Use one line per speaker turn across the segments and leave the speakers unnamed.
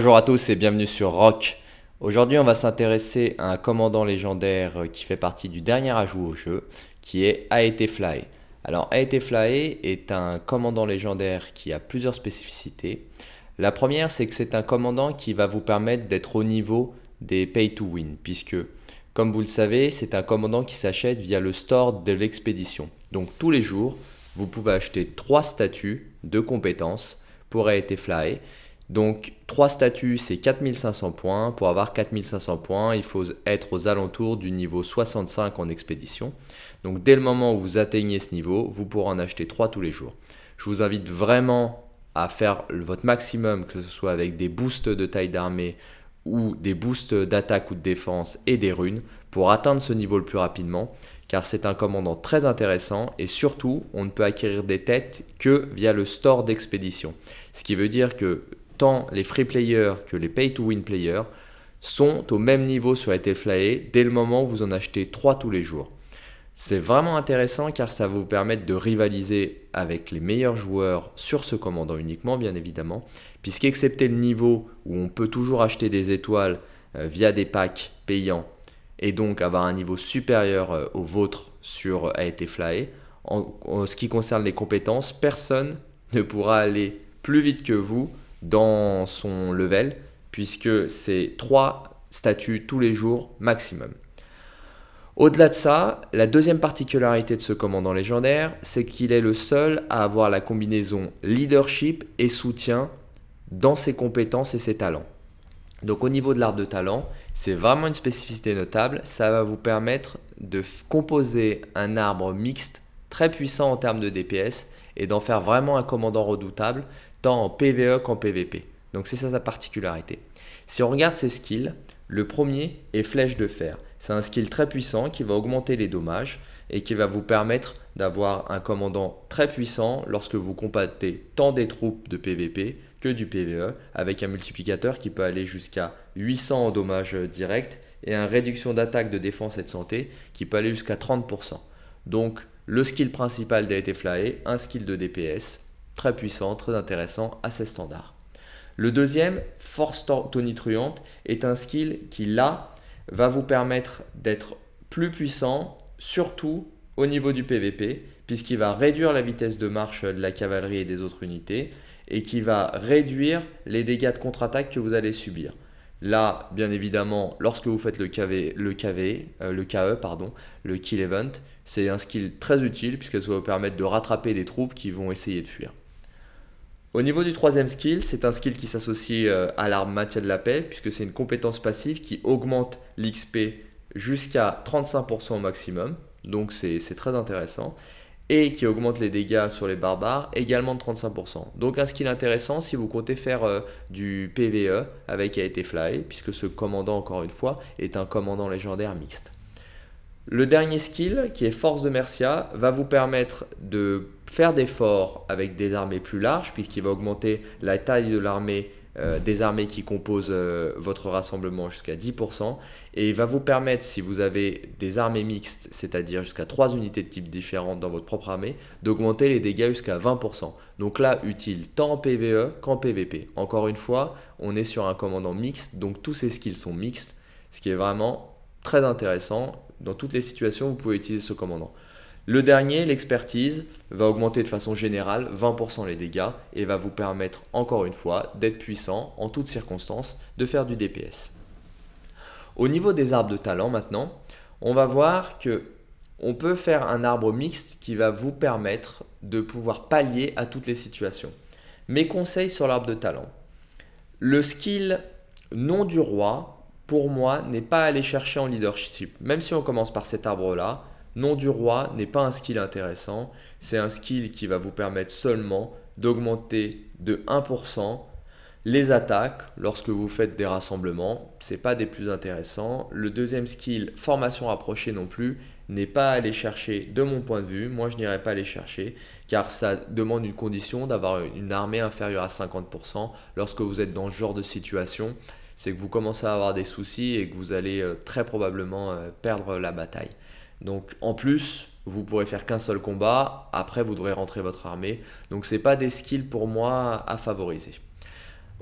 Bonjour à tous et bienvenue sur Rock. Aujourd'hui, on va s'intéresser à un commandant légendaire euh, qui fait partie du dernier ajout au jeu, qui est Fly. Alors, Fly est un commandant légendaire qui a plusieurs spécificités. La première, c'est que c'est un commandant qui va vous permettre d'être au niveau des pay to win, puisque, comme vous le savez, c'est un commandant qui s'achète via le store de l'expédition. Donc, tous les jours, vous pouvez acheter trois statuts de compétences pour Fly. Donc 3 statuts, c'est 4500 points. Pour avoir 4500 points, il faut être aux alentours du niveau 65 en expédition. Donc dès le moment où vous atteignez ce niveau, vous pourrez en acheter 3 tous les jours. Je vous invite vraiment à faire votre maximum, que ce soit avec des boosts de taille d'armée ou des boosts d'attaque ou de défense et des runes pour atteindre ce niveau le plus rapidement car c'est un commandant très intéressant et surtout on ne peut acquérir des têtes que via le store d'expédition. Ce qui veut dire que tant les free players que les pay-to-win players sont au même niveau sur Ethelfly dès le moment où vous en achetez 3 tous les jours. C'est vraiment intéressant car ça va vous permettre de rivaliser avec les meilleurs joueurs sur ce commandant uniquement, bien évidemment, puisqu'excepté le niveau où on peut toujours acheter des étoiles euh, via des packs payants et donc avoir un niveau supérieur euh, au vôtre sur euh, Aetfly, en ce qui concerne les compétences, personne ne pourra aller plus vite que vous dans son level, puisque c'est 3 statuts tous les jours maximum. Au-delà de ça, la deuxième particularité de ce commandant légendaire, c'est qu'il est le seul à avoir la combinaison leadership et soutien dans ses compétences et ses talents. Donc au niveau de l'arbre de talent, c'est vraiment une spécificité notable, ça va vous permettre de composer un arbre mixte très puissant en termes de DPS et d'en faire vraiment un commandant redoutable tant en PvE qu'en PvP. Donc c'est ça sa particularité. Si on regarde ses skills, le premier est flèche de fer. C'est un skill très puissant qui va augmenter les dommages et qui va vous permettre d'avoir un commandant très puissant lorsque vous combattez tant des troupes de PvP que du PvE avec un multiplicateur qui peut aller jusqu'à 800 en dommages directs et une réduction d'attaque de défense et de santé qui peut aller jusqu'à 30%. Donc le skill principal est e, un skill de DPS très puissant, très intéressant assez standard. Le deuxième, force tonitruante, est un skill qui là va vous permettre d'être plus puissant, surtout au niveau du PVP, puisqu'il va réduire la vitesse de marche de la cavalerie et des autres unités, et qui va réduire les dégâts de contre-attaque que vous allez subir. Là, bien évidemment, lorsque vous faites le KV, le euh, le KE, pardon, le kill event, c'est un skill très utile puisque ça va vous permettre de rattraper des troupes qui vont essayer de fuir. Au niveau du troisième skill, c'est un skill qui s'associe euh, à l'arme matière de la paix, puisque c'est une compétence passive qui augmente l'XP jusqu'à 35% au maximum, donc c'est très intéressant, et qui augmente les dégâts sur les barbares également de 35%. Donc un skill intéressant si vous comptez faire euh, du PVE avec fly e, puisque ce commandant, encore une fois, est un commandant légendaire mixte. Le dernier skill, qui est Force de Mercia, va vous permettre de faire des forts avec des armées plus larges, puisqu'il va augmenter la taille de l'armée euh, des armées qui composent euh, votre rassemblement jusqu'à 10%, et il va vous permettre, si vous avez des armées mixtes, c'est-à-dire jusqu'à 3 unités de type différentes dans votre propre armée, d'augmenter les dégâts jusqu'à 20%. Donc là, utile tant en PvE qu'en PvP. Encore une fois, on est sur un commandant mixte, donc tous ces skills sont mixtes, ce qui est vraiment très intéressant dans toutes les situations, vous pouvez utiliser ce commandant. Le dernier, l'expertise, va augmenter de façon générale 20% les dégâts et va vous permettre encore une fois d'être puissant en toutes circonstances, de faire du DPS. Au niveau des arbres de talent maintenant, on va voir que on peut faire un arbre mixte qui va vous permettre de pouvoir pallier à toutes les situations. Mes conseils sur l'arbre de talent. Le skill nom du roi pour moi, n'est pas aller chercher en leadership. Même si on commence par cet arbre-là, nom du roi n'est pas un skill intéressant, c'est un skill qui va vous permettre seulement d'augmenter de 1% les attaques lorsque vous faites des rassemblements, c'est pas des plus intéressants. Le deuxième skill, formation rapprochée non plus, n'est pas à aller chercher de mon point de vue. Moi, je n'irai pas aller chercher car ça demande une condition d'avoir une armée inférieure à 50% lorsque vous êtes dans ce genre de situation c'est que vous commencez à avoir des soucis et que vous allez euh, très probablement euh, perdre la bataille. Donc en plus, vous pourrez faire qu'un seul combat, après vous devrez rentrer votre armée. Donc ce n'est pas des skills pour moi à favoriser.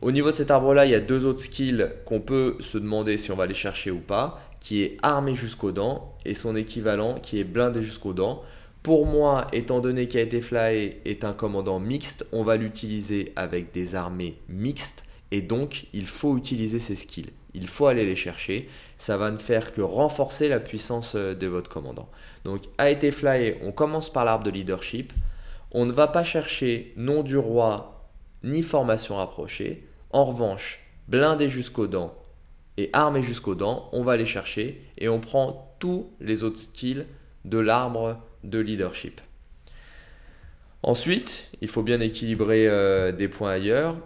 Au niveau de cet arbre-là, il y a deux autres skills qu'on peut se demander si on va les chercher ou pas, qui est armé jusqu'aux dents et son équivalent qui est blindé jusqu'aux dents. Pour moi, étant donné été flyé, est un commandant mixte, on va l'utiliser avec des armées mixtes et donc, il faut utiliser ces skills. Il faut aller les chercher. Ça va ne faire que renforcer la puissance euh, de votre commandant. Donc, a été flyé, on commence par l'arbre de leadership. On ne va pas chercher nom du roi ni formation rapprochée. En revanche, blindé jusqu'aux dents et armé jusqu'aux dents, on va les chercher et on prend tous les autres skills de l'arbre de leadership. Ensuite, il faut bien équilibrer euh, des points ailleurs.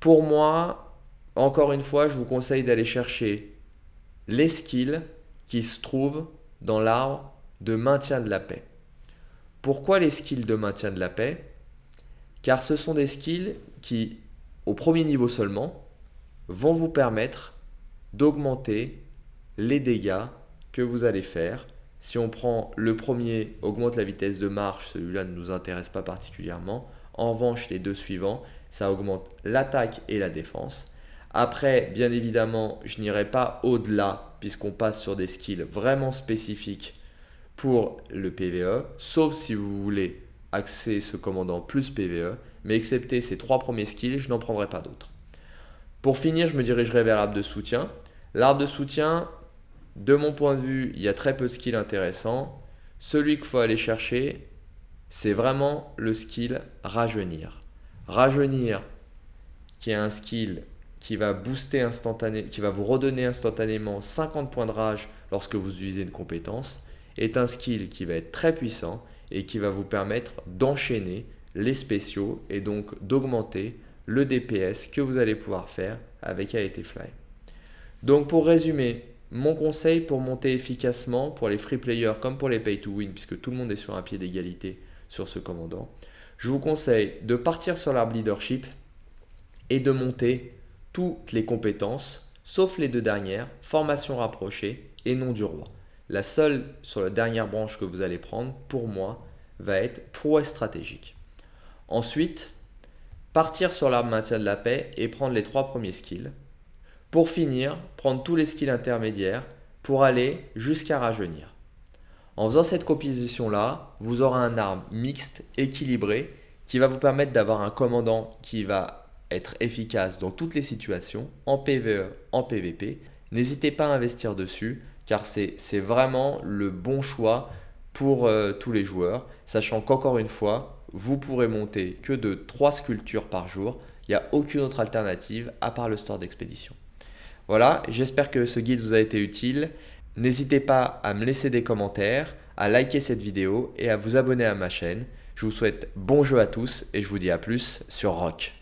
Pour moi, encore une fois, je vous conseille d'aller chercher les skills qui se trouvent dans l'arbre de maintien de la paix. Pourquoi les skills de maintien de la paix Car ce sont des skills qui, au premier niveau seulement, vont vous permettre d'augmenter les dégâts que vous allez faire. Si on prend le premier, augmente la vitesse de marche, celui-là ne nous intéresse pas particulièrement. En revanche, les deux suivants, ça augmente l'attaque et la défense. Après, bien évidemment, je n'irai pas au-delà puisqu'on passe sur des skills vraiment spécifiques pour le PVE, sauf si vous voulez axer ce commandant plus PVE, mais excepté ces trois premiers skills, je n'en prendrai pas d'autres. Pour finir, je me dirigerai vers l'arbre de soutien. L'arbre de soutien, de mon point de vue, il y a très peu de skills intéressants. Celui qu'il faut aller chercher, c'est vraiment le skill rajeunir. Rajeunir, qui est un skill qui va booster qui va vous redonner instantanément 50 points de rage lorsque vous utilisez une compétence, est un skill qui va être très puissant et qui va vous permettre d'enchaîner les spéciaux et donc d'augmenter le DPS que vous allez pouvoir faire avec AET Fly. Donc pour résumer, mon conseil pour monter efficacement pour les free players comme pour les pay to win, puisque tout le monde est sur un pied d'égalité sur ce commandant, je vous conseille de partir sur l'arbre leadership et de monter toutes les compétences, sauf les deux dernières, formation rapprochée et nom du roi. La seule sur la dernière branche que vous allez prendre, pour moi, va être prouesse stratégique. Ensuite, partir sur l'arbre maintien de la paix et prendre les trois premiers skills. Pour finir, prendre tous les skills intermédiaires pour aller jusqu'à rajeunir. En faisant cette composition-là, vous aurez un arbre mixte, équilibré, qui va vous permettre d'avoir un commandant qui va être efficace dans toutes les situations, en PVE, en PVP. N'hésitez pas à investir dessus, car c'est vraiment le bon choix pour euh, tous les joueurs, sachant qu'encore une fois, vous pourrez monter que de 3 sculptures par jour. Il n'y a aucune autre alternative à part le store d'expédition. Voilà, j'espère que ce guide vous a été utile. N'hésitez pas à me laisser des commentaires, à liker cette vidéo et à vous abonner à ma chaîne. Je vous souhaite bon jeu à tous et je vous dis à plus sur Rock.